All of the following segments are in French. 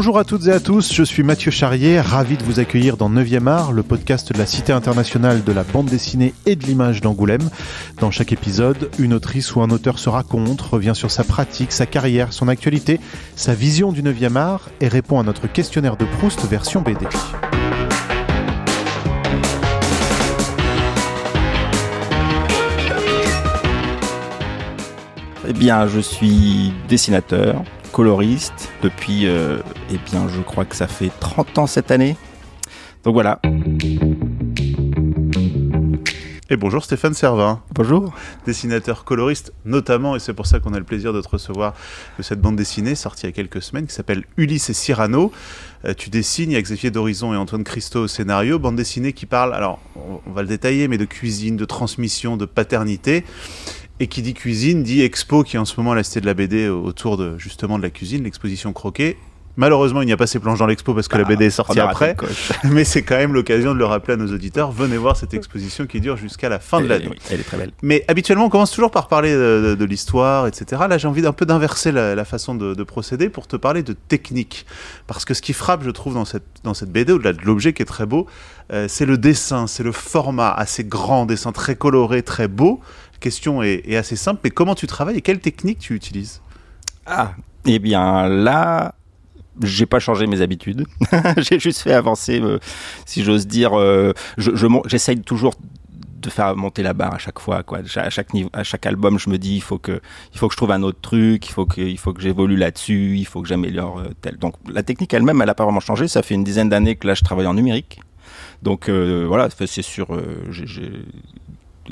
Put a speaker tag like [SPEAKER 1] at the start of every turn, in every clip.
[SPEAKER 1] Bonjour à toutes et à tous, je suis Mathieu Charrier, ravi de vous accueillir dans 9e art, le podcast de la Cité internationale de la bande dessinée et de l'image d'Angoulême. Dans chaque épisode, une autrice ou un auteur se raconte, revient sur sa pratique, sa carrière, son actualité, sa vision du 9e art et répond à notre questionnaire de Proust version BD.
[SPEAKER 2] Eh bien, je suis dessinateur, coloriste depuis, euh, eh bien, je crois que ça fait 30 ans cette
[SPEAKER 1] année. Donc voilà. Et bonjour Stéphane Servin. Bonjour. Dessinateur coloriste notamment, et c'est pour ça qu'on a le plaisir de te recevoir de cette bande dessinée sortie il y a quelques semaines qui s'appelle Ulysse et Cyrano. Euh, tu dessines, avec y a Xavier et Antoine Christo au scénario, bande dessinée qui parle, alors on va le détailler, mais de cuisine, de transmission, de paternité. Et qui dit cuisine dit expo qui est en ce moment la cité de la BD autour de justement de la cuisine, l'exposition croquet. Malheureusement, il n'y a pas ces planches dans l'expo parce que la ah, BD est sortie après. Mais c'est quand même l'occasion de le rappeler à nos auditeurs. Venez voir cette exposition qui dure jusqu'à la fin de l'année. elle est très belle. Mais habituellement, on commence toujours par parler de, l'histoire, etc. Là, j'ai envie d'un peu d'inverser la, façon de, procéder pour te parler de technique. Parce que ce qui frappe, je trouve, dans cette, dans cette BD, au-delà de l'objet qui est très beau, euh, c'est le dessin, c'est le format, assez grand, dessin très coloré, très beau question est, assez simple, mais comment tu travailles et quelle technique tu utilises Ah, eh bien là, j'ai pas changé mes habitudes. j'ai juste
[SPEAKER 2] fait avancer, euh, si j'ose dire. Euh, je J'essaye toujours de faire monter la barre à chaque fois. Quoi. À, chaque niveau, à chaque album, je me dis il faut que, il faut que je trouve un autre truc, il faut que, il faut que j'évolue là-dessus, il faut que j'améliore euh, tel. Donc la technique elle-même, elle n'a pas vraiment changé. Ça fait une dizaine d'années que là, je travaille en numérique. Donc voilà, c'est sur. J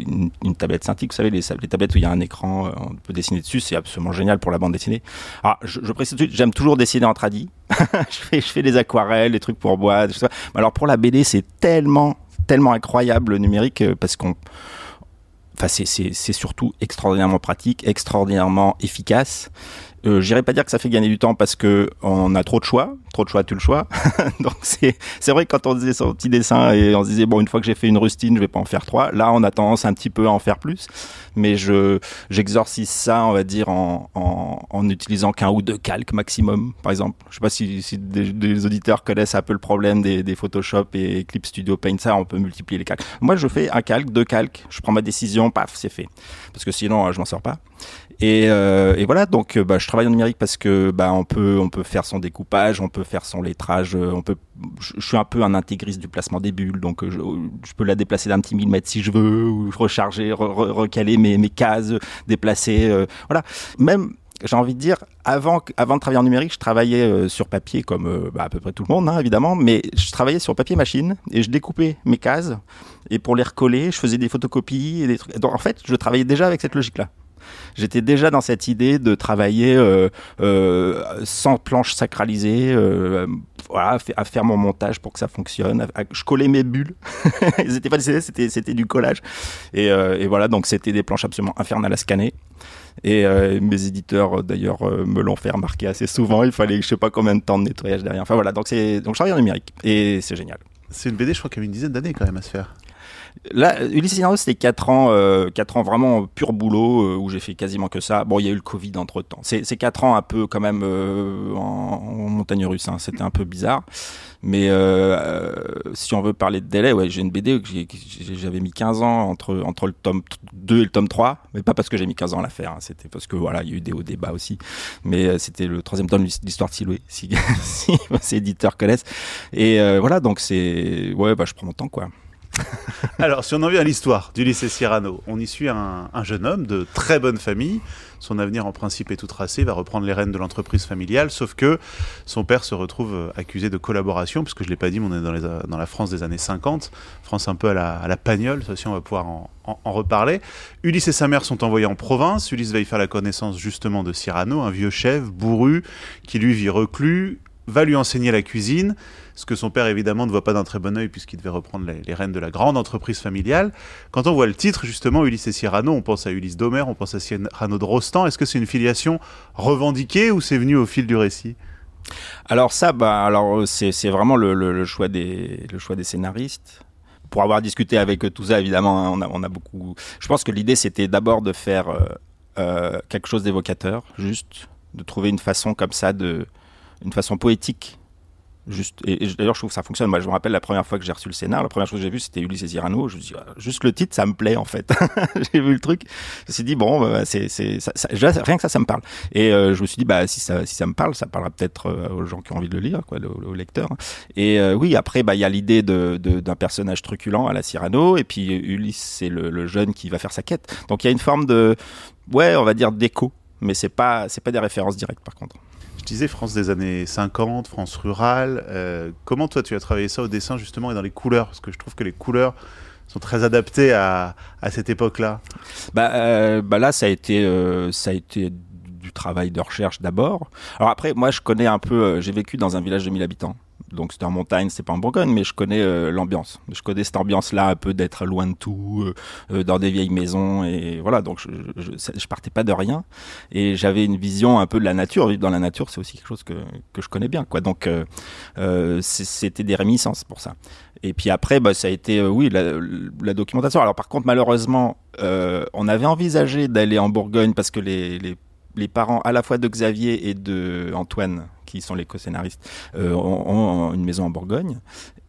[SPEAKER 2] une, tablette synthique, vous savez, les, tablettes où il y a un écran, euh, on peut dessiner dessus, c'est absolument génial pour la bande dessinée. Ah, je, précise tout de suite, j'aime toujours dessiner en tradi. je, fais, je fais des aquarelles, des trucs pour boîte, tout Alors pour la BD, c'est tellement, tellement incroyable le numérique euh, parce qu'on. Enfin, c'est surtout extraordinairement pratique, extraordinairement efficace euh, j'irai pas dire que ça fait gagner du temps parce que on a trop de choix, trop de choix, tout le choix. Donc c'est c'est vrai que quand on faisait son petit dessin et on se disait bon une fois que j'ai fait une rustine, je vais pas en faire trois. Là, on a tendance un petit peu à en faire plus, mais je j'exorcise ça, on va dire en en, utilisant qu'un ou deux calques maximum, par exemple. Je sais pas si, des, auditeurs connaissent un peu le problème des, des Photoshop et Clip Studio Paint, ça on peut multiplier les calques. Moi, je fais un calque, deux calques, je prends ma décision, paf, c'est fait. Parce que sinon, euh, je m'en sors pas. Et, euh, et voilà, donc euh, bah, je travaille travaille en numérique parce que bah, on, peut, on peut faire son découpage, on peut faire son lettrage, euh, on peut, je, suis un peu un intégriste du placement des bulles, donc euh, je, peux la déplacer d'un petit millimètre si je veux, ou recharger, recaler mes, mes cases, déplacer, euh, voilà. Même j'ai envie de dire, avant, avant de travailler en numérique, je travaillais sur papier comme bah, à peu près tout le monde, hein, évidemment, mais je travaillais sur papier machine et je découpais mes cases et pour les recoller, je faisais des photocopies et des trucs. Donc, en fait, je travaillais déjà avec cette logique-là j'étais déjà dans cette idée de travailler euh, euh, sans planches sacralisées, euh, voilà, à faire mon montage pour que ça fonctionne. je collais mes bulles. Ils n'étaient pas des c'était c'était du collage. Et, voilà, donc c'était des planches absolument infernales à scanner. Et mes éditeurs, d'ailleurs, me l'ont fait remarquer assez souvent. Il fallait, je sais pas combien de temps de nettoyage derrière. Enfin voilà, donc, donc je travaille en numérique et c'est génial.
[SPEAKER 1] C'est une BD, je crois, qui a une dizaine d'années quand même à se faire.
[SPEAKER 2] Là, Ulysses Nardos, c'était 4 ans, euh, ans vraiment pur boulot, euh, où j'ai fait quasiment que ça. Bon, il y a eu le Covid entre temps. C'est 4 ans un peu quand même euh, en, montagne russe, hein. c'était un peu bizarre. Mais si on veut parler de délai, j'ai une BD où j'avais mis 15 ans entre, entre le tome 2 et le tome 3, mais pas parce que j'ai mis 15 ans à la faire, hein. c'était parce que voilà, il y a eu des hauts débats aussi. Mais c'était le troisième tome de l'histoire de Siloué, si, si, éditeurs connaissent. Et voilà, donc c'est. Ouais, bah, je prends mon temps, quoi.
[SPEAKER 1] Alors, si on en vient à l'histoire du lycée Cyrano, on y suit un, jeune homme de très bonne famille. Son avenir, en principe, est tout tracé, il va reprendre les rênes de l'entreprise familiale, sauf que son père se retrouve accusé de collaboration, puisque je ne l'ai pas dit, mais on est dans, la France des années 50, France un peu à la, pagnole, ça aussi on va pouvoir en, reparler. Ulysse et sa mère sont envoyés en province, Ulysse va y faire la connaissance justement de Cyrano, un vieux chef bourru qui lui vit reclus, va lui enseigner la cuisine, ce que son père évidemment ne voit pas d'un très bon oeil puisqu'il devait reprendre les, rênes de la grande entreprise familiale. Quand on voit le titre, justement, Ulysse et Cyrano, on pense à Ulysse d'Homère, on pense à Cyrano de Rostand. Est-ce que c'est une filiation revendiquée ou c'est venu au fil du récit alors ça, bah, alors euh, c'est vraiment le,
[SPEAKER 2] choix des, le choix des scénaristes pour avoir discuté avec tout ça, évidemment, hein, on a, beaucoup. Je pense que l'idée, c'était d'abord de faire euh, euh, quelque chose d'évocateur, juste de trouver une façon comme ça de une façon poétique. Juste, et, d'ailleurs, je trouve que ça fonctionne. Moi, je me rappelle la première fois que j'ai reçu le scénar, la première chose que j'ai vu c'était Ulysse et Je ah, juste le titre, ça me plaît en fait. j'ai vu le truc, je me suis dit, bon, bah, c'est, rien que ça, ça me parle. Et euh, je me suis dit, bah, si ça, si ça me parle, ça parlera peut-être euh, aux gens qui ont envie de le lire, quoi, le, lecteur. Et euh, oui, après, bah, il y a l'idée d'un personnage truculent à la Cyrano, et puis Ulysse, c'est le, jeune qui va faire sa quête. Donc il y a une forme de, ouais, on va dire d'écho, mais c'est pas, c'est pas des références
[SPEAKER 1] directes par contre. France des années 50, France rurale. Euh, comment toi tu as travaillé ça au dessin justement et dans les couleurs Parce que je trouve que les couleurs sont très adaptées à, cette époque-là. Bah, euh, bah, là, ça a été, euh, ça a été du travail de recherche
[SPEAKER 2] d'abord. Alors après, moi je connais un peu, j'ai vécu dans un village de 1000 habitants donc c'était en montagne, c'est pas en Bourgogne, mais je connais euh, l'ambiance. Je connais cette ambiance-là, un peu d'être loin de tout, euh, euh, dans des vieilles maisons, et voilà. Donc je, je, partais pas de rien, et j'avais une vision un peu de la nature. Vivre dans la nature, c'est aussi quelque chose que, je connais bien, quoi. Donc c'était des réminiscences pour ça. Et puis après, bah, ça a été, oui, la, documentation. Alors par contre, malheureusement, on avait envisagé d'aller en Bourgogne parce que les les parents à la fois de Xavier et de Antoine, qui sont les co-scénaristes, euh, ont, une maison en Bourgogne.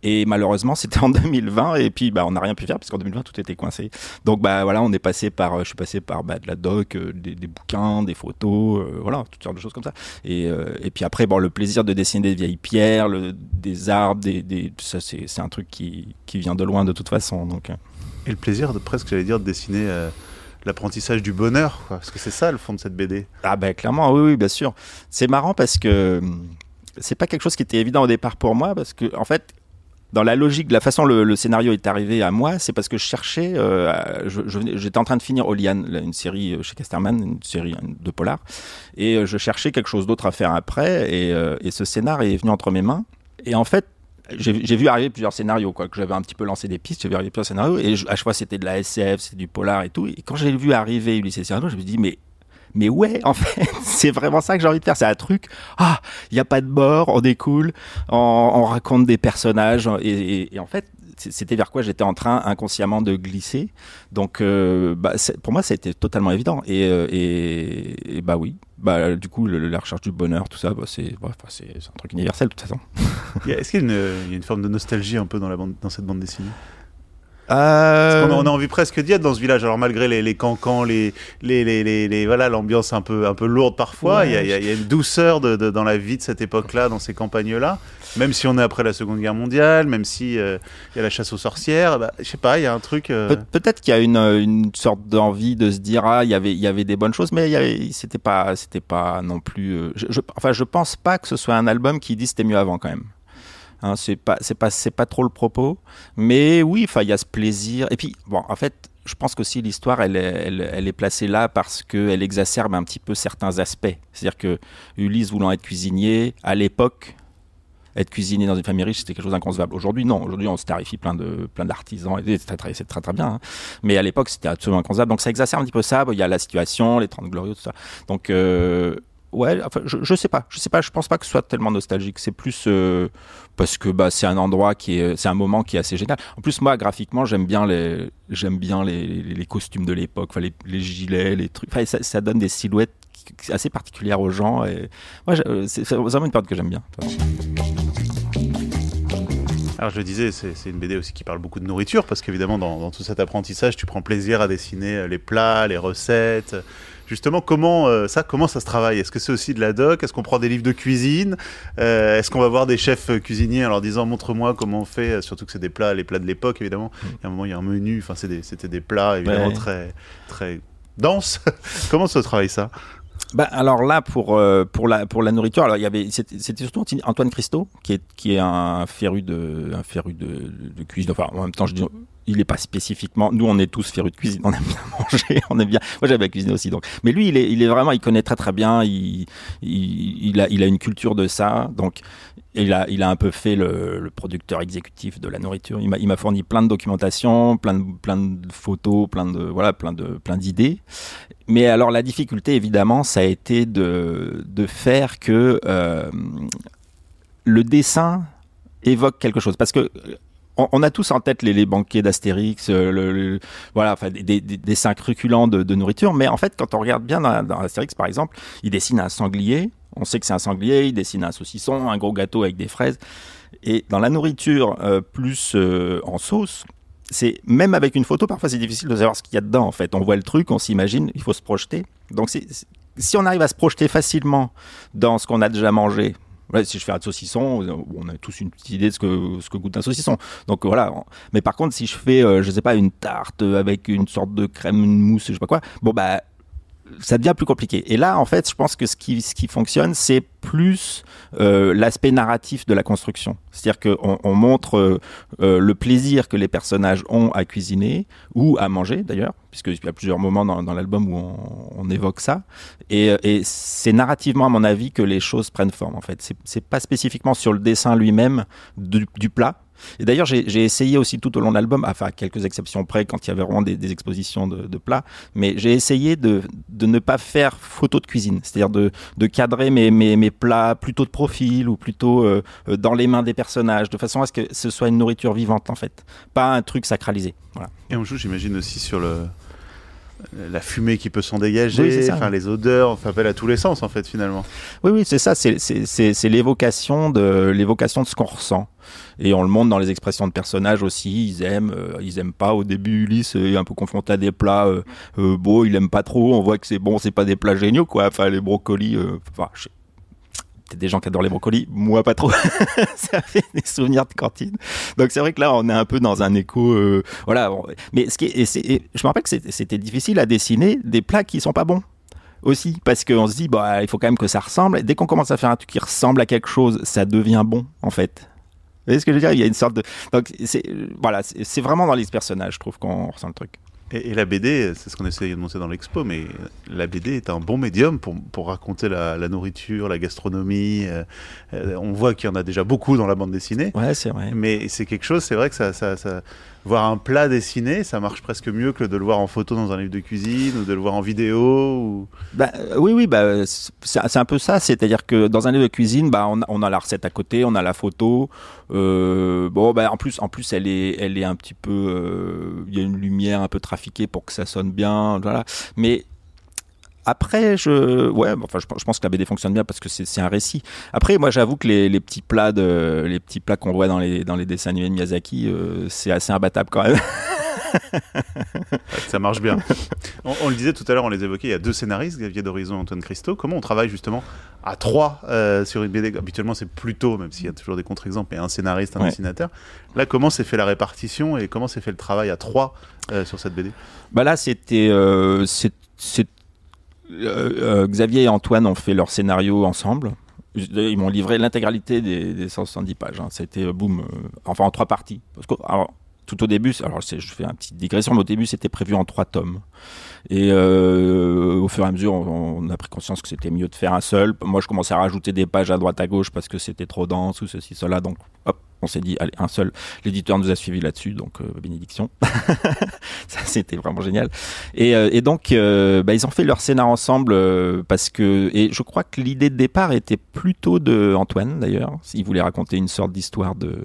[SPEAKER 2] Et malheureusement, c'était en 2020, et puis bah, on n'a rien pu faire, parce qu'en 2020, tout était coincé. Donc bah, voilà, on est passé par, euh, je suis passé par bah, de la doc, euh, des, bouquins, des photos, voilà, toutes sortes de choses comme ça. Et, et, puis après, bon, le plaisir de dessiner des vieilles pierres, des arbres, des,
[SPEAKER 1] ça c'est un truc qui, qui, vient de loin de toute façon. Donc, Et le plaisir de presque, j'allais dire, de dessiner l'apprentissage du bonheur, parce que c'est ça le fond de cette BD. Ah ben clairement, oui, bien
[SPEAKER 2] sûr. C'est marrant parce que hum, c'est pas quelque chose qui était évident au départ pour moi, parce que en fait, dans la logique, de la façon le, le scénario est arrivé à moi, c'est parce que je cherchais, euh, j'étais en train de finir Oliane, une série euh, chez Casterman, une série hein, de polar, et euh, je cherchais quelque chose d'autre à faire après, et, et ce scénar est venu entre mes mains. Et en fait, j'ai vu arriver plusieurs scénarios, quoi, que j'avais un petit peu lancé des pistes, j'ai vu arriver plusieurs scénarios, et à chaque fois c'était de la SF, c'est du polar et tout. Et quand j'ai vu arriver Ulysses Serrano je me suis dit, mais mais ouais, en fait, c'est vraiment ça que j'ai envie de faire. C'est un truc, ah, il n'y a pas de bord, on découle, on, raconte des personnages. Et, en fait, c'était vers quoi j'étais en train inconsciemment de glisser. Donc, euh, bah, pour moi, c'était totalement évident. Et, euh, bah oui, bah, du coup, la recherche du bonheur, tout ça, bah, bah, c'est un truc universel de toute façon.
[SPEAKER 1] Est-ce qu'il y, a une forme de nostalgie un peu dans, la dans cette bande dessinée euh, on, a, envie presque d'y être dans ce village. Alors malgré les, cancans, les, les, voilà l'ambiance un peu un peu lourde parfois, il y, a une douceur dans la vie de cette époque-là, dans ces campagnes-là. Même si on est après la Seconde Guerre mondiale, même si euh, il y a la chasse aux sorcières, bah, je sais pas, il y a un truc. Euh,
[SPEAKER 2] peut-être qu'il y a une, sorte d'envie de se dire ah il y avait il y avait des bonnes choses, mais c'était pas c'était pas non plus. Je, enfin je pense pas que ce soit un album qui dit c'était mieux avant quand même. Hein, c'est pas, c'est pas, c'est pas trop le propos. Mais oui, il y a ce plaisir. Et puis, bon, en fait, je pense si l'histoire, elle, elle, est placée là parce qu'elle exacerbe un petit peu certains aspects. C'est-à-dire que Ulysse voulant être cuisinier, à l'époque, être cuisinier dans une famille riche, c'était quelque chose d'inconcevable. Aujourd'hui, non. Aujourd'hui, on se tarifie plein de plein d'artisans. C'est très, très, bien. Hein. Mais à l'époque, c'était absolument inconcevable. Donc, ça exacerbe un petit peu ça. Il y a la situation, les 30 glorieux, tout ça. Donc, euh, ouais, enfin, je, je, sais pas, je sais pas, je pense pas que ce soit tellement nostalgique. C'est plus euh, parce que bah, c'est un endroit qui est, c'est un moment qui est assez génial. En plus, moi, graphiquement, j'aime bien les, j'aime bien les, les, costumes de l'époque, les, les, gilets, les trucs. Enfin, ça, donne des silhouettes assez particulières aux gens.
[SPEAKER 1] Et moi, euh, c'est vraiment une période que j'aime bien. Alors je le disais, c'est une BD aussi qui parle beaucoup de nourriture, parce qu'évidemment, dans, dans, tout cet apprentissage, tu prends plaisir à dessiner les plats, les recettes, Justement, comment euh, ça, comment ça se travaille Est-ce que c'est aussi de la doc Est-ce qu'on prend des livres de cuisine euh, Est-ce qu'on va voir des chefs euh, cuisiniers en leur disant montre-moi comment on fait Surtout que c'est des plats, les plats de l'époque évidemment. Mm. Il y a un moment, il y a un menu. Enfin, c'était des, plats évidemment très très denses. comment se travaille ça bah, alors là pour
[SPEAKER 2] pour la pour la nourriture alors il y avait c'était surtout Antoine Christo qui est qui est un féru de un de cuisine enfin en même temps je dis il est pas spécifiquement. Nous, on est tous férus de cuisine, on aime bien manger, on bien. Moi, j'aime bien cuisiner aussi, donc. Mais lui, il est, il est vraiment, il connaît très très bien. Il, il, a, il a une culture de ça, donc il a, il a un peu fait le, producteur exécutif de la nourriture. Il m'a fourni plein de documentation, plein de, plein de photos, plein de voilà, plein de, plein d'idées. Mais alors la difficulté, évidemment, ça a été de, de faire que euh, le dessin évoque quelque chose, parce que on, a tous en tête les, banquets d'Astérix, euh, voilà, des, des, dessins de, nourriture. Mais en fait, quand on regarde bien dans, Astérix, par exemple, il dessine un sanglier. On sait que c'est un sanglier. Il dessine un saucisson, un gros gâteau avec des fraises. Et dans la nourriture, euh, plus euh, en sauce, c'est même avec une photo, parfois c'est difficile de savoir ce qu'il y a dedans. En fait, on voit le truc, on s'imagine, il faut se projeter. Donc, si on arrive à se projeter facilement dans ce qu'on a déjà mangé, si je fais un saucisson, euh, on a tous une petite idée de ce que, ce que goûte un saucisson. Donc voilà. Mais par contre, si je fais, euh, je sais pas, une tarte avec une sorte de crème, une mousse, je sais pas quoi, bon bah ça devient plus compliqué. Et là, en fait, je pense que ce qui, ce qui fonctionne, c'est plus euh, l'aspect narratif de la construction. C'est-à-dire qu'on on montre euh, euh, le plaisir que les personnages ont à cuisiner ou à manger, d'ailleurs, puisqu'il y a plusieurs moments dans, dans l'album où on, on, évoque ça. Et, et c'est narrativement, à mon avis, que les choses prennent forme. En fait, c'est pas spécifiquement sur le dessin lui-même du, du plat, et d'ailleurs, j'ai essayé aussi tout au long de l'album, enfin, quelques exceptions près, quand il y avait vraiment des, expositions de, plats, mais j'ai essayé de, ne pas faire photo de cuisine, c'est-à-dire de, cadrer mes, plats plutôt de profil ou plutôt euh, euh, dans les mains des personnages, de façon à ce que ce
[SPEAKER 1] soit une nourriture vivante, en fait, pas un truc sacralisé. Et on joue, j'imagine, aussi sur le la fumée qui peut s'en dégager, enfin, les odeurs, enfin appel à tous les sens en fait finalement.
[SPEAKER 2] Oui, oui, c'est ça, c'est l'évocation de, l'évocation de ce qu'on ressent. Et on le montre dans les expressions de personnages aussi, ils aiment, euh, ils aiment pas. Au début, Ulysse euh, est un peu confronté à des plats euh, beaux, il aime pas trop, on voit que c'est bon, c'est pas des plats géniaux quoi, enfin les brocolis, enfin je des gens qui adorent les brocolis, moi pas trop. ça fait des souvenirs de cantine. Donc c'est vrai que là, on est un peu dans un écho. Euh, voilà. Mais ce qui est, et je me rappelle que c'était difficile à dessiner des plats qui sont pas bons aussi parce qu'on se dit bah il faut quand même que ça ressemble. Et dès qu'on commence à faire un truc qui ressemble à quelque chose, ça devient bon en fait. Vous voyez ce que je veux dire Il y a une
[SPEAKER 1] sorte de donc voilà c'est vraiment dans les personnages, je trouve qu'on ressent le truc. Et, la BD, c'est ce qu'on essayait de montrer dans l'expo, mais la BD est un bon médium pour, pour raconter la, nourriture, la gastronomie. Euh, euh, on voit qu'il y en a déjà beaucoup dans la bande dessinée. Ouais, c'est vrai. Mais c'est quelque chose, c'est vrai que ça, voir un plat dessiné, ça marche presque mieux que de le voir en photo dans un livre de cuisine ou de le voir en vidéo. Ou... Bah, euh, oui, oui, bah, c'est un peu ça.
[SPEAKER 2] C'est-à-dire que dans un livre de cuisine, bah, on, a la recette à côté, on a la photo. bon, bah, en plus, en plus, elle est, elle est un petit peu, il y a une lumière un peu trafiquée pour que ça sonne bien, voilà. Mais après, je, ouais, enfin, je, pense que la BD fonctionne bien parce que c'est un récit. Après, moi, j'avoue que les, les, petits plats les petits plats qu'on voit dans les, dans les dessins
[SPEAKER 1] animés de Miyazaki, euh, c'est assez imbattable quand même. ça marche bien. On, le disait tout à l'heure, on les évoquait, il y a deux scénaristes, Xavier d'Horizon et Antoine Christo. Comment on travaille justement à trois euh, sur une BD Habituellement, c'est plutôt, même s'il y a toujours des contre-exemples, mais un scénariste, un dessinateur. Là, comment s'est fait la répartition et comment s'est fait le travail à trois euh, sur cette BD bah Là,
[SPEAKER 2] c'était. Euh, Xavier et Antoine ont fait leur scénario ensemble. Ils m'ont livré l'intégralité des, 170 pages. C'était hein. boum, enfin en trois parties. Parce que, alors, tout au début, alors je fais une petite digression, au début c'était prévu en trois tomes. Et euh, au fur et à mesure, on, a pris conscience que c'était mieux de faire un seul. Moi, je commençais à rajouter des pages à droite à gauche parce que c'était trop dense ou ceci, cela. Donc, hop, on s'est dit, allez, un seul. L'éditeur nous a suivis là-dessus, donc euh, bénédiction. ça, c'était vraiment génial. Et, euh, donc, bah, ils ont fait leur scénar ensemble parce que, et je crois que l'idée de départ était plutôt de Antoine d'ailleurs. Il voulait raconter une sorte d'histoire de,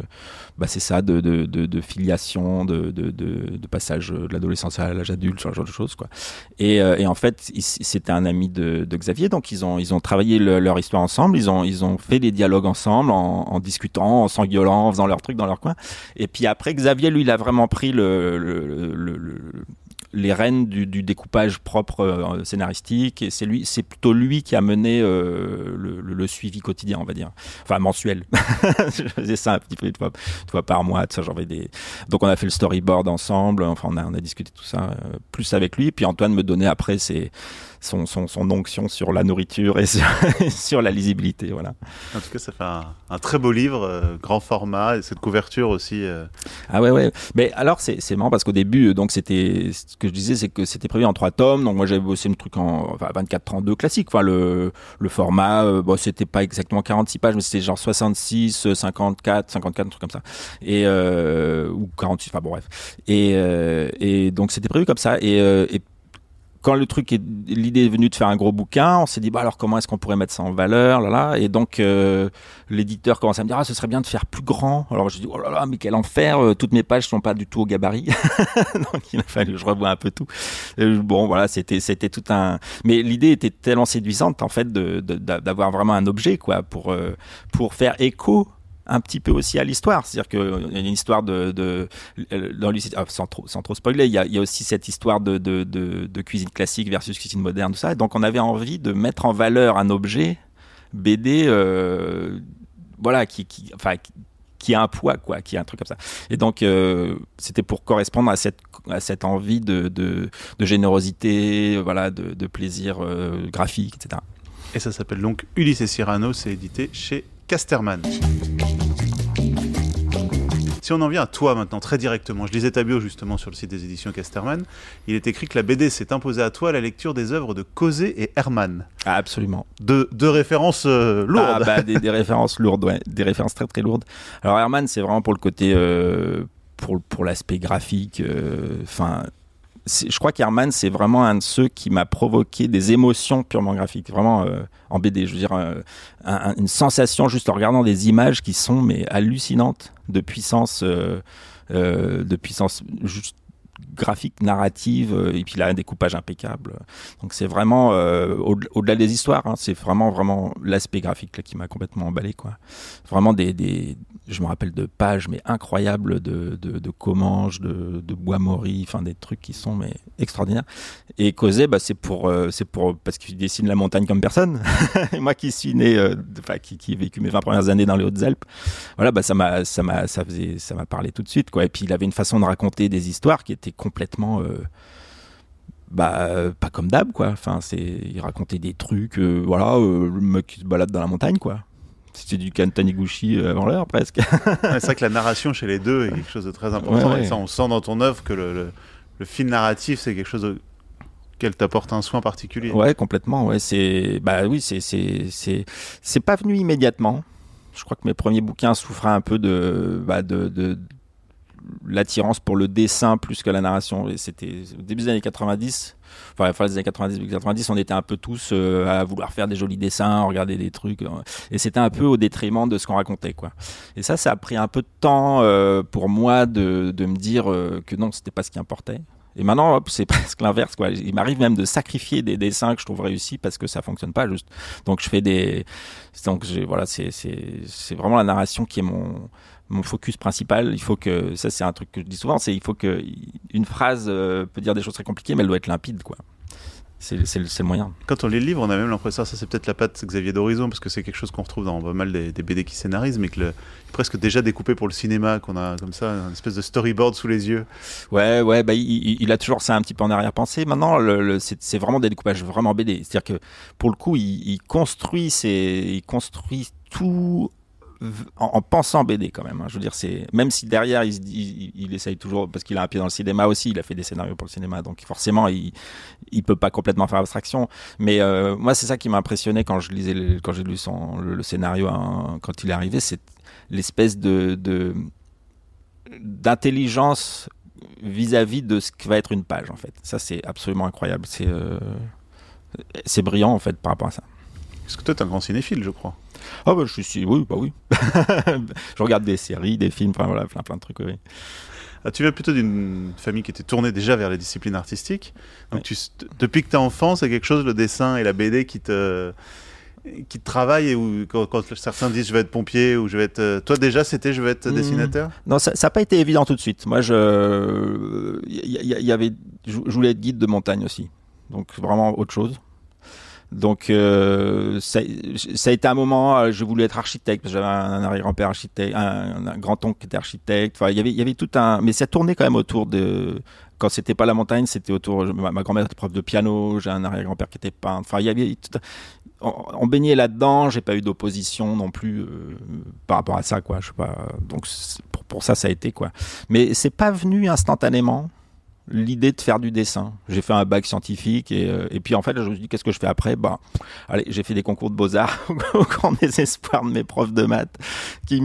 [SPEAKER 2] bah, c'est ça, de, de, de, filiation, de, de passage de l'adolescence à l'âge adulte, ce genre de choses. Quoi. Et, euh, et en fait, c'était un ami de, Xavier, donc ils ont, ils ont travaillé leur histoire ensemble, ils ont, ils ont fait des dialogues ensemble, en, discutant, en s'engueulant, en faisant leurs trucs dans leur coin. Et puis après, Xavier, lui, il a vraiment pris le, les rênes du, découpage propre euh, scénaristique. Et c'est lui, c'est plutôt lui qui a mené euh, le, suivi quotidien, on va dire, enfin mensuel. je faisais ça un petit peu une fois, par mois. Ça, j'en des. Donc on a fait le storyboard ensemble. Enfin, on a, on a discuté tout ça euh, plus avec lui. Puis Antoine me donnait après ses son, son, son onction sur la nourriture et sur, la lisibilité. Voilà. En tout cas, ça fait un, très beau livre, euh, grand format, et cette couverture aussi. Euh, ah ouais, ouais. Mais alors, c'est marrant parce qu'au début, donc c'était ce que je disais, c'est que c'était prévu en trois tomes. Donc moi, j'avais bossé le truc en enfin, 24-32 classique. Enfin, le, le format, euh, bon, c'était pas exactement 46 pages, mais c'était genre 66, 54, 54, un truc comme ça. Et, ou 48 enfin bon, bref. Et, et donc, c'était prévu comme ça. Et, et quand le truc l'idée est venue de faire un gros bouquin, on s'est dit bah alors comment est-ce qu'on pourrait mettre ça en valeur là là et donc euh, l'éditeur commence à me dire ah, ce serait bien de faire plus grand. Alors je dis oh là là mais quel enfer, euh, toutes mes pages sont pas du tout au gabarit. donc il a fallu que je revoie un peu tout. bon voilà, c'était c'était tout un mais l'idée était tellement séduisante en fait d'avoir vraiment un objet quoi pour euh, pour faire écho un petit peu aussi à l'histoire. C'est-à-dire qu'il euh, y a une histoire de. Euh, dans ah, sans, trop, sans trop spoiler, il y, a, aussi cette histoire de, de, cuisine classique versus cuisine moderne, tout ça. Et donc on avait envie de mettre en valeur un objet BD, euh, voilà, qui, qui, enfin, qui a un poids, quoi, qui a un truc comme ça. Et donc c'était pour correspondre à cette, à cette envie de,
[SPEAKER 1] générosité, voilà, de, plaisir graphique, etc. Et ça s'appelle donc Ulysse et Cyrano, c'est édité chez Casterman. Si on en vient à toi maintenant, très directement, je lisais ta bio justement sur le site des éditions Casterman, il est écrit que la BD s'est imposée à toi la lecture des œuvres de Causé et Herman. Ah, absolument. De, deux références euh, lourdes. Ah, bah, des, références lourdes, ouais. Des références très très lourdes. Alors Herman, c'est vraiment pour le côté...
[SPEAKER 2] Euh, pour, pour l'aspect graphique, euh, enfin je crois qu'Herman, c'est vraiment un de ceux qui m'a provoqué des émotions purement graphiques, vraiment euh, en BD. Je veux dire, euh, une sensation juste en regardant des images qui sont mais hallucinantes de puissance, euh, de puissance juste graphique, narrative, euh, et puis il a un découpage impeccable. Donc c'est vraiment, euh, au-delà des histoires, hein, c'est vraiment, vraiment l'aspect graphique là, qui m'a complètement emballé. Quoi. Vraiment des, des, je me rappelle de pages, mais incroyables, de, de, de de, de Bois mori, enfin des trucs qui sont mais extraordinaires. Et Cosé bah, c'est pour, euh, c'est pour, parce qu'il dessine la montagne comme personne. et moi qui suis né, qui, qui ai vécu mes 20 premières années dans les Hautes-Alpes, voilà, bah, ça m'a, ça m'a, ça faisait, ça m'a parlé tout de suite. Quoi. Et puis il avait une façon de raconter des histoires qui était complètement euh, bah pas comme d'hab quoi enfin c'est il racontait des trucs euh, voilà me euh, le qui balade dans la montagne quoi c'était du Kantaniguchi avant l'heure presque
[SPEAKER 1] c'est vrai que la narration chez les deux est quelque chose de très important et on sent dans ton œuvre que le, film narratif c'est quelque chose qu'elle t'apporte un soin particulier ouais complètement ouais
[SPEAKER 2] c'est bah oui c'est c'est pas venu immédiatement je crois que mes premiers bouquins souffraient un peu de, bah, de, de l'attirance pour le dessin plus que la narration. c'était au début des années 90, enfin, la fin des années 90, 90 on était un peu tous euh, à vouloir faire des jolis dessins, regarder des trucs. Euh, et c'était un peu au détriment de ce qu'on racontait, quoi. Et ça, ça a pris un peu de temps euh, pour moi de, me dire que non, c'était pas ce qui importait. Et maintenant, c'est presque l'inverse. Quoi. Il m'arrive même de sacrifier des dessins que je trouve réussis parce que ça fonctionne pas juste. Donc je fais des. Donc voilà, c'est, c'est vraiment la narration qui est mon mon focus principal, il faut que ça c'est un truc que je dis souvent, c'est il faut que une phrase euh, peut dire des choses très compliquées, mais elle doit être limpide quoi. C'est le, moyen.
[SPEAKER 1] Quand on lit le livre, on a même l'impression, ça c'est peut-être la patte Xavier d'Horizon, parce que c'est quelque chose qu'on retrouve dans pas mal des, BD qui scénarisent, mais que le, presque déjà découpé pour le cinéma, qu'on a comme ça, une espèce de storyboard sous les yeux. Ouais, ouais, bah, il, a toujours ça un petit peu en arrière-pensée.
[SPEAKER 2] Maintenant, le, c'est vraiment des découpages vraiment BD. C'est-à-dire que pour le coup, il, construit, ses, il construit tout en, pensant BD quand même. Hein. Je veux dire, c'est même si derrière il, essaye toujours parce qu'il a un pied dans le cinéma aussi. Il a fait des scénarios pour le cinéma, donc forcément il il peut pas complètement faire abstraction. Mais euh, moi, c'est ça qui m'a impressionné quand je lisais quand j'ai lu son le, scénario hein, quand il est arrivé, c'est l'espèce de, d'intelligence vis-à-vis de ce qui va être une page en fait. Ça c'est absolument incroyable. C'est euh, c'est brillant en fait par rapport à ça. Parce que toi, t'es un grand cinéphile, je crois. Ah, bah, je suis. Oui, bah oui. je regarde des séries, des films, enfin voilà, plein, plein
[SPEAKER 1] de trucs, oui. Ah, tu viens plutôt d'une famille qui était tournée déjà vers les disciplines artistiques. Donc, tu, depuis que t'es enfant, c'est quelque chose, le dessin et la BD qui te qui travaille Ou quand, certains disent je vais être pompier ou je vais être euh, toi déjà c'était je vais être hmm. dessinateur
[SPEAKER 2] non ça n'a pas été évident tout de suite moi je il y, avait je voulais être guide de montagne aussi donc vraiment autre chose donc euh, ça, a été un moment, euh, je voulais être architecte, parce que j'avais un, arrière-grand-père architecte, un, grand-oncle qui était architecte. il y avait tout un... Mais ça tournait quand même autour de... Quand c'était pas la montagne, c'était autour... Ma, grand-mère était prof de piano, j'ai un arrière-grand-père qui était peintre. Enfin, il y avait... on, baignait là-dedans, j'ai pas eu d'opposition non plus euh, par rapport à ça, quoi. Je sais pas. Donc pour, pour ça, ça a été, quoi. Mais c'est pas venu instantanément l'idée de faire du dessin. J'ai fait un bac scientifique euh, et, puis en fait, je me suis dit qu'est-ce que je fais après Bah, allez, j'ai fait des concours de beaux-arts au grand désespoir de mes profs de maths qui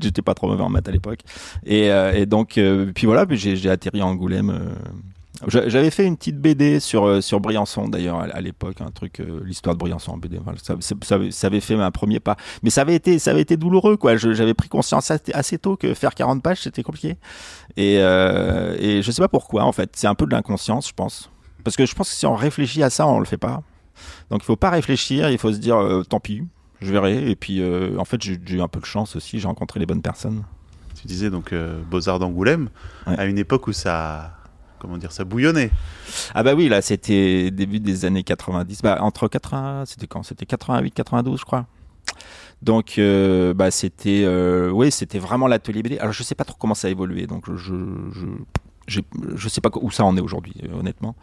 [SPEAKER 2] j'étais pas trop mauvais en maths à l'époque et, euh, donc euh, puis voilà puis j'ai atterri à Angoulême j'avais fait une petite BD sur, euh, sur Briançon d'ailleurs à l'époque, un truc, euh, l'histoire de Briançon en BD. ça, avait fait un premier pas, mais ça avait été, ça avait été douloureux quoi. J'avais pris conscience assez tôt que faire 40 pages c'était compliqué, et, euh, et je sais pas pourquoi en fait. C'est un peu de l'inconscience, je pense, parce que je pense que si on réfléchit à ça, on le fait pas. Donc il faut pas réfléchir, il faut se dire tant pis,
[SPEAKER 1] je verrai. Et puis en fait j'ai eu un peu de chance aussi, j'ai rencontré les bonnes personnes. Tu disais donc Beaux Arts d'Angoulême à une époque où ça comment dire ça bouillonnait. Ah
[SPEAKER 2] bah oui, là c'était début des années 90, bah, entre 80, c'était quand C'était 88, 92 je crois. Donc euh, bah c'était euh, Oui, c'était vraiment l'atelier BD. Alors je sais pas trop comment ça a évolué donc je, je je ne sais pas où ça en est aujourd'hui, euh, honnêtement.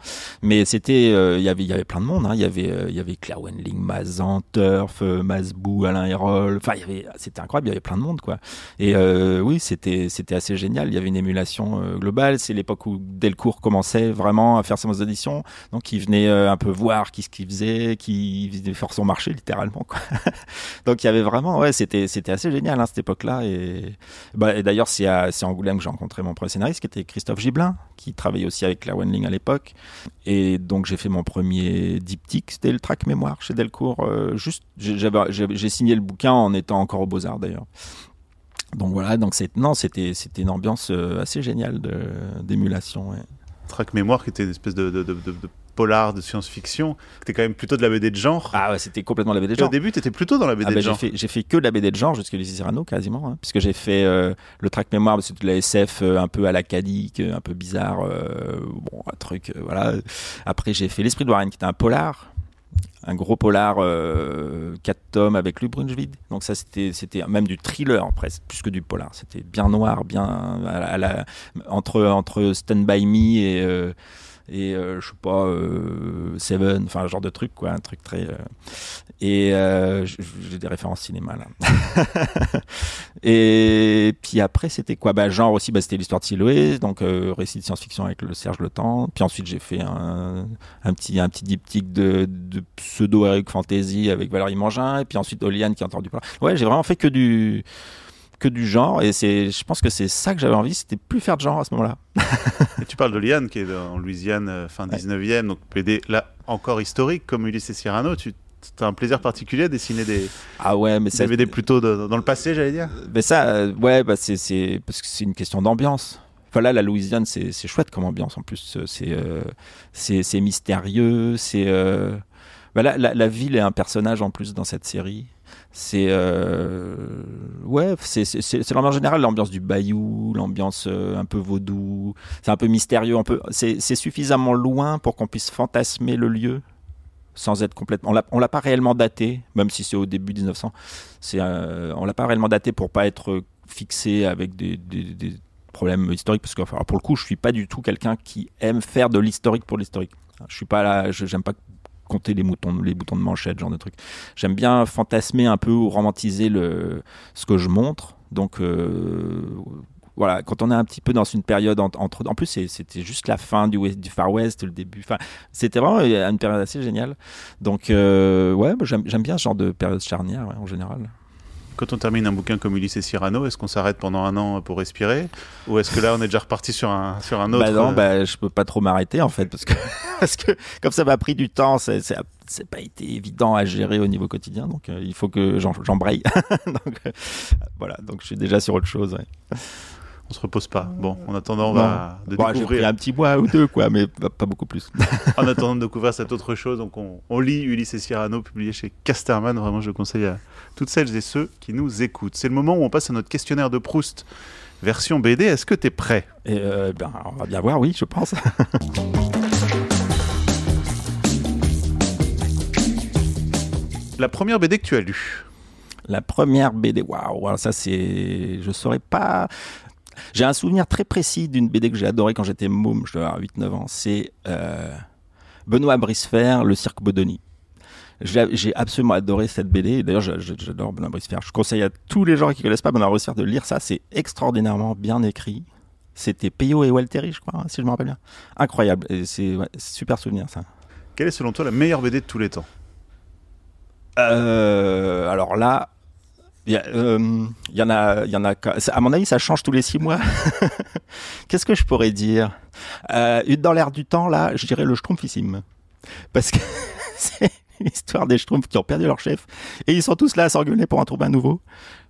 [SPEAKER 2] Mais c'était, euh, y il y avait plein de monde. Hein. Il y avait, euh, il y avait Claire Wendling, Mazan, Turf, Mazbou, Alain Hérol. Enfin, c'était incroyable. Il y avait plein de monde, quoi. Et oui, c'était, c'était assez génial. Il y avait une émulation globale. C'est l'époque où Delcourt commençait vraiment à faire ses auditions. Donc, il venait un peu voir qui ce qu'il faisait, qui faisait faire son marché, littéralement, Donc, il y avait vraiment, ouais, c'était, c'était assez génial, hein, cette époque-là. Et, bah, d'ailleurs, c'est à, Angoulême que j'ai rencontré mon premier scénariste, qui était Christophe Gib qui travaillait aussi avec Claire Wenling à l'époque. Et donc j'ai fait mon premier diptyque, c'était le track mémoire chez Delcourt. Euh, juste, j'ai signé le bouquin en étant encore aux Beaux-Arts d'ailleurs. Donc voilà, donc non, c'était
[SPEAKER 1] une ambiance euh, assez géniale d'émulation. Track mémoire qui était une espèce de polar de science-fiction, c'était quand même plutôt de la BD de genre. Ah ouais, c'était complètement de la BD de genre. au début, t'étais plutôt dans la BD ah de bah, genre. J'ai fait, que de la BD de genre jusqu'à Les Cyrano quasiment, hein,
[SPEAKER 2] puisque j'ai fait euh, le track mémoire, c'est de la SF euh, un peu à la euh, un peu bizarre, bon, un truc, voilà. Après, j'ai fait L'Esprit de Warren, qui était un polar un gros polar, 4 tomes avec le Donc ça, c'était même du thriller presque, plus que du polar. C'était bien noir, bien à la, entre entre Stand by Me et et euh, je sais pas euh, Seven enfin un genre de truc quoi un truc très euh. et j'ai des références cinéma là et puis après c'était quoi bah genre aussi bah, c'était l'histoire de Siloé donc récit de science-fiction avec le Serge Le Temps puis ensuite j'ai fait un, un, petit un petit diptyque de, pseudo heroic fantasy avec Valérie Mangin et puis ensuite Oliane qui entend du parler ouais j'ai vraiment fait que du que du genre. Et c'est, je pense que c'est ça que j'avais envie, c'était plus faire de genre à ce moment-là.
[SPEAKER 1] tu parles de Liane, qui est en Louisiane, euh, fin 19e, donc PD, là encore historique, comme Ulysse et Cyrano. Tu as un plaisir particulier à dessiner des.
[SPEAKER 2] Ah ouais, mais c'est Des plutôt dans le passé, j'allais dire. Euh, mais ça, euh, ouais, bah, c'est parce que c'est une question d'ambiance. voilà la Louisiane, c'est chouette comme ambiance en plus. C'est c'est mystérieux, c'est. voilà bah, la, ville est un personnage en plus dans cette série. C'est euh, ouais, c'est l'ambiance générale, l'ambiance du bayou, l'ambiance euh, un peu vaudou. C'est un peu mystérieux, peu. C'est suffisamment loin pour qu'on puisse fantasmer le lieu sans être complètement. On l'a pas réellement daté, même si c'est au début 1900. C'est ne euh, on l'a pas réellement daté pour pas être fixé avec des, problèmes historiques, parce que pour le coup, je suis pas du tout quelqu'un qui aime faire de l'historique pour l'historique. Je suis pas là, j'aime pas compter les, moutons, les boutons de manchette, genre de truc J'aime bien fantasmer un peu ou romantiser le, ce que je montre. Donc euh, voilà, quand on est un petit peu dans une période entre, en, plus c'était juste la fin du, Far West, le début, enfin c'était vraiment une période assez géniale. Donc euh, ouais, j'aime bien ce genre de période charnière
[SPEAKER 1] en général quand on termine un bouquin comme Ulysse et Cyrano, est-ce qu'on s'arrête pendant un an pour respirer Ou est-ce que là, on est déjà reparti sur un, sur un bah autre Non, euh, bah, je peux pas trop m'arrêter en fait, parce que,
[SPEAKER 2] parce que comme ça m'a pris du temps, c'est c'est pas été évident à gérer au niveau quotidien, donc euh, il faut que j'embraye. donc euh, voilà, donc je suis déjà sur autre chose. Ouais.
[SPEAKER 1] On se repose pas. Bon, en attendant, on va découvrir. un petit bois ou deux, quoi, mais pas beaucoup plus. en attendant de découvrir cette autre chose, donc on, lit Ulysse et Cyrano, publié chez Casterman. Vraiment, je le conseille à toutes celles et ceux qui nous écoutent. C'est le moment où on passe à notre questionnaire de Proust, version BD. Est-ce que tu es prêt et eh, euh, ben, On va bien voir, oui, je pense. La première BD que tu as
[SPEAKER 2] lue la première BD. Waouh, ça c'est, je saurais pas. J'ai un souvenir très précis d'une BD que j'ai adorée quand j'étais moum, je dois avoir 8-9 ans. C'est euh, Benoît Brisfer, Le Cirque Bodoni. J'ai absolument adoré cette BD. D'ailleurs, j'adore Benoît Brisfer. Je conseille à tous les gens qui ne connaissent pas Benoît Brisfer de lire ça. C'est extraordinairement bien écrit. C'était Peyo et Walteri, je crois, si je me rappelle bien. Incroyable. C'est super souvenir, ça.
[SPEAKER 1] Quelle est selon toi la meilleure BD de tous les temps euh,
[SPEAKER 2] Alors là, il y, euh, il y, en a, il y en a. À mon avis, ça change tous les six mois. Qu'est-ce que je pourrais dire euh, Dans l'air du temps, là, je dirais le Schtroumpfissime, parce que c'est l'histoire des Schtroumpfs qui ont perdu leur chef et ils sont tous là à s'engueuler pour en trouver un nouveau.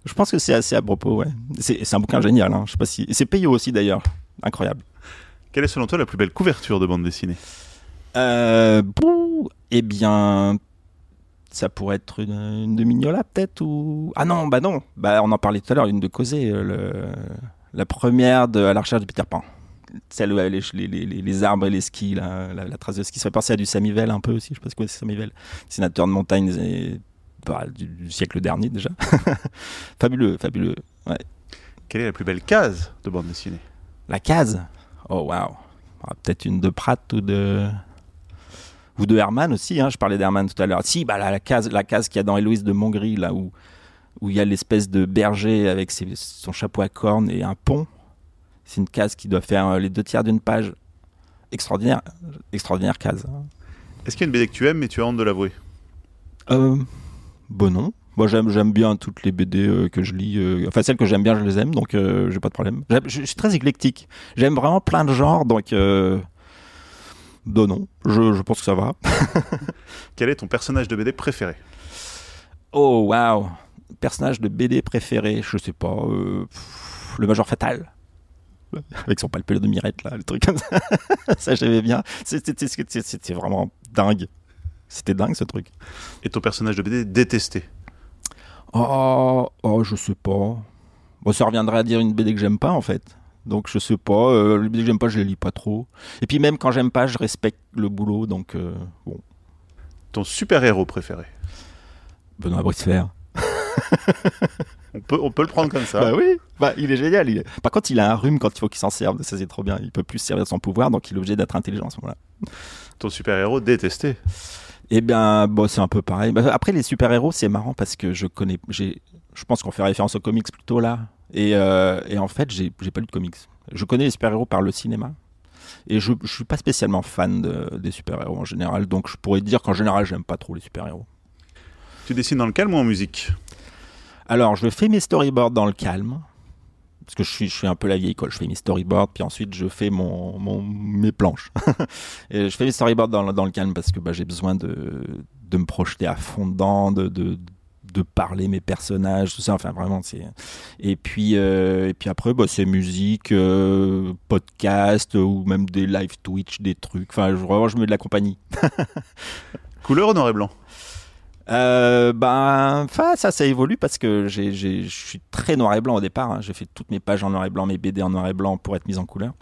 [SPEAKER 2] Je pense que c'est assez à propos. Ouais. C'est un bouquin génial. Hein. Je sais pas si c'est payé aussi d'ailleurs. Incroyable. Quelle est selon toi la plus belle couverture de bande dessinée euh, Eh bien, ça pourrait être une, de Mignola peut-être ou ah non bah non bah on en parlait tout à l'heure une de Cosé. Euh, le... la première de à la recherche de Peter Pan celle où euh, les, les, les, arbres et les skis la, trace de ski ça fait penser à du Samivel un peu aussi je sais pas que c'est Samivel sénateur de montagne et... Bah, du, siècle dernier déjà fabuleux fabuleux quelle est la plus belle case de bande dessinée la case oh waouh ah, peut-être une de Pratt ou de ou de Herman aussi. Hein, je parlais d'Herman tout à l'heure. Si, bah, la, case, la case qu'il y a dans Héloïse de Montgri, là où où il y a l'espèce de berger avec son chapeau à cornes et un pont. C'est une case qui doit faire euh, les deux tiers d'une page. Extraordinaire, extraordinaire case.
[SPEAKER 1] Est-ce qu'il y a une BD que tu aimes mais tu as honte de l'avouer
[SPEAKER 2] euh, Bon bah, non. Moi j'aime j'aime bien toutes les BD euh, que je lis. Euh, enfin celles que j'aime bien je les aime donc j'ai pas de problème. Je suis très éclectique. J'aime vraiment plein de genres donc de non. Je, pense que ça va.
[SPEAKER 1] Quel est ton personnage de BD préféré Oh, wow,
[SPEAKER 2] Personnage de BD préféré, je sais pas. Euh, le Major Fatal avec son palpé de Mirette, là, le truc comme ça. ça, j'aimais bien. C'était vraiment dingue. C'était dingue, ce truc. Et ton personnage de BD détesté Oh, oh je sais pas. ça reviendrait à dire une BD que j'aime pas, en fait. Donc je sais pas, euh, les que j'aime pas, je les lis pas trop. Et puis même quand j'aime pas, je respecte le boulot,
[SPEAKER 1] donc euh, bon. Ton super-héros préféré
[SPEAKER 2] Benoît Bricefer.
[SPEAKER 1] on, peut, on peut le prendre comme ça. Bah oui, bah, il est génial. Par contre, il a un
[SPEAKER 2] rhume quand il faut qu'il s'en serve, ça c'est trop bien. Il peut plus servir son pouvoir, donc il est obligé d'être intelligent à ce moment-là. Ton super-héros détesté Eh bien, bon, bah, c'est un peu pareil. Bah, après, les super-héros, c'est marrant parce que je connais, je pense qu'on fait référence aux comics plutôt là. Et, euh, en fait, j'ai pas lu de comics. Je connais les super-héros par le cinéma. Et je, je suis pas spécialement fan des super-héros en général. Donc je pourrais dire qu'en général, j'aime pas trop les super-héros.
[SPEAKER 1] Tu dessines dans le calme ou en musique
[SPEAKER 2] Alors, je fais mes storyboards dans le calme. Parce que je suis, je suis un peu la vieille école. Je fais mes storyboards, puis ensuite je fais mon, mes planches. et je fais mes storyboards dans, le calme parce que bah, j'ai besoin de, de me projeter à fond dedans, de, de parler mes personnages, tout ça. Enfin, vraiment, c'est. Et puis, euh, et puis après, bah, c'est musique, euh, podcast euh, ou même des live Twitch, des trucs. Enfin, je, vraiment, je mets de la compagnie. Couleur noir et blanc euh, ben, ça, ça évolue parce que je suis très noir et blanc au départ. Hein. J'ai fait toutes mes pages en noir et blanc, mes BD en noir et blanc pour être mise en couleur.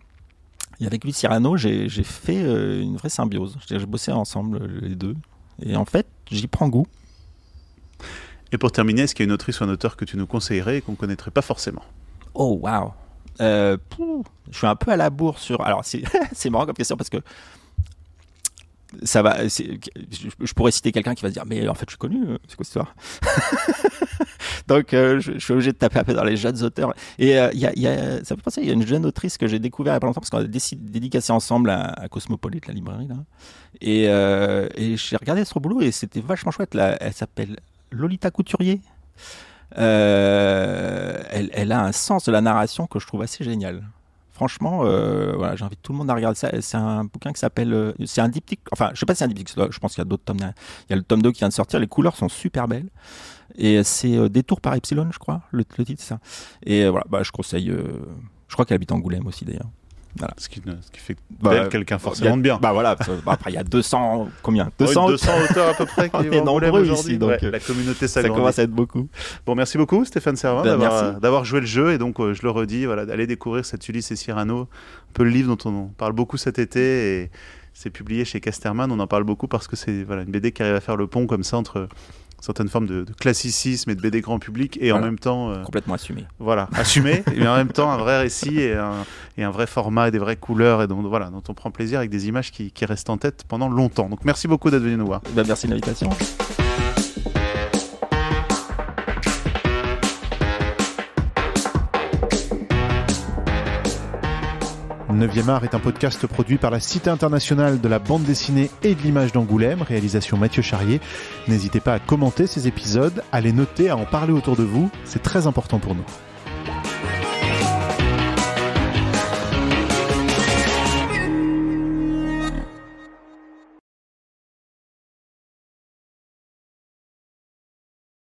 [SPEAKER 2] Et avec lui, Cyrano, j'ai fait une vraie symbiose. J'ai bossé ensemble les deux. Et en fait, j'y prends goût.
[SPEAKER 1] Et pour terminer, est-ce qu'il y a une autrice ou un auteur que tu nous conseillerais et qu'on ne connaîtrait pas forcément Oh, waouh euh, Je suis un peu à la bourre sur. Alors, c'est marrant comme question parce que
[SPEAKER 2] ça va. Je pourrais citer quelqu'un qui va se dire, mais en fait, je suis connu, euh, c'est quoi cette histoire Donc, euh, je, suis obligé de taper un peu dans les jeunes auteurs. Et il y a, y a, ça me fait penser, il y a une jeune autrice que j'ai découverte il n'y a pas longtemps parce qu'on a décidé dédicacé ensemble à, Cosmopolite, la librairie. Et, et j'ai regardé ce boulot et c'était vachement chouette. Elle s'appelle Lolita Couturier. Euh, elle, a un sens de la narration que je trouve assez génial. Franchement, euh, j'invite tout le monde à regarder ça. C'est un bouquin qui s'appelle. Euh, c'est un diptyque. Enfin, je sais pas si c'est un diptyque. Je pense qu'il y a d'autres tomes. Il y a le tome 2 qui vient de sortir. Les couleurs sont super belles. Et c'est Détour par Epsilon, je crois. Le, titre, ça. Et voilà, bah, je conseille. je crois qu'elle habite Angoulême aussi, d'ailleurs. Ce, qui, ce qui fait bah, quelqu'un forcément de bien. Bah voilà, bah, après il y a
[SPEAKER 1] 200, combien 200, auteurs à peu près qui est nombreux ici, donc la communauté ça commence à être beaucoup. Bon, merci beaucoup Stéphane Servin ben, d'avoir joué le jeu et donc euh, je le redis, voilà, d'aller découvrir cette Ulysse et Cyrano, un peu le livre dont on parle beaucoup cet été et c'est publié chez Casterman, on en parle beaucoup parce que c'est voilà, une BD qui arrive à faire le pont comme ça entre certaines formes de, classicisme et de BD grand public et en même temps euh, complètement assumé voilà assumé mais en même temps un vrai récit et un, vrai format et des vraies couleurs et donc voilà dont on prend plaisir avec des images qui, restent en tête pendant longtemps donc merci beaucoup d'être venu nous voir bah, merci de l'invitation 9e art est un podcast produit par la Cité internationale de la bande dessinée et de l'image d'Angoulême, réalisation Mathieu Charrier. N'hésitez pas à commenter ces épisodes, à les noter, à en parler autour de vous, c'est très important pour nous.